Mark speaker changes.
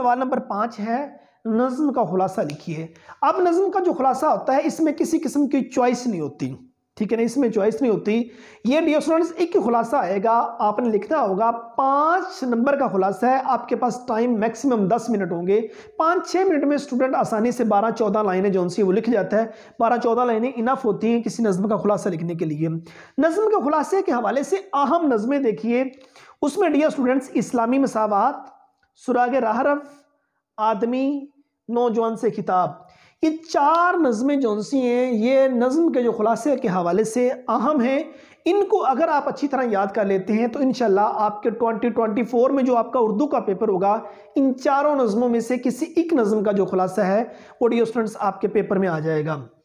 Speaker 1: सवाल नंबर पाँच है नज़म का खुलासा लिखिए अब नज़म का जो खुलासा होता है इसमें किसी किस्म की चॉइस नहीं होती ठीक है ना इसमें चॉइस नहीं होती ये डी स्टूडेंट्स एक खुलासा आएगा आपने लिखना होगा पाँच नंबर का खुलासा है आपके पास टाइम मैक्सिमम दस मिनट होंगे पाँच छः मिनट में स्टूडेंट आसानी से बारह चौदह लाइनें जो उनसी वो लिख जाता है बारह चौदह लाइनें इनफ होती हैं किसी नज़म का खुलासा लिखने के लिए नज़म के खुलासे के हवाले से अहम नज़में देखिए उसमें डियर स्टूडेंट्स इस्लामी मसावत सुराग राहरफ आदमी नौजवान से खिताब ये चार नज़में जो सी हैं ये नज़म के जो खुलासे के हवाले से अहम हैं इनको अगर आप अच्छी तरह याद कर लेते हैं तो इन आपके 2024 में जो आपका उर्दू का पेपर होगा इन चारों नज़मों में से किसी एक नज़म का जो खुलासा है वो डी स्टूडेंट्स आपके पेपर में आ जाएगा